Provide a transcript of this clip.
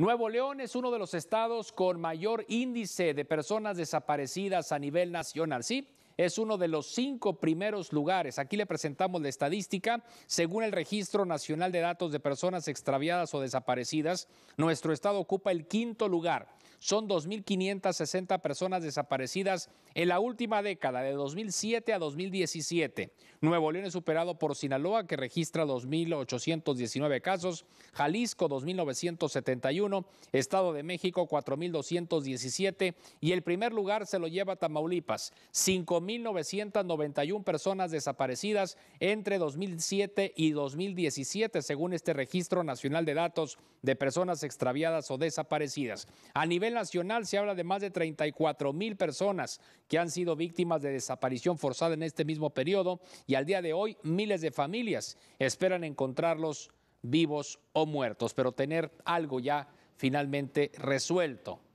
Nuevo León es uno de los estados con mayor índice de personas desaparecidas a nivel nacional. Sí, es uno de los cinco primeros lugares. Aquí le presentamos la estadística. Según el Registro Nacional de Datos de Personas Extraviadas o Desaparecidas, nuestro estado ocupa el quinto lugar. Son 2.560 personas desaparecidas en la última década, de 2007 a 2017. Nuevo León es superado por Sinaloa, que registra 2.819 casos, Jalisco 2.971, Estado de México 4.217 y el primer lugar se lo lleva Tamaulipas, 1,991 personas desaparecidas entre 2007 y 2017, según este Registro Nacional de Datos de Personas Extraviadas o Desaparecidas. A nivel nacional se habla de más de 34 mil personas que han sido víctimas de desaparición forzada en este mismo periodo y al día de hoy miles de familias esperan encontrarlos vivos o muertos, pero tener algo ya finalmente resuelto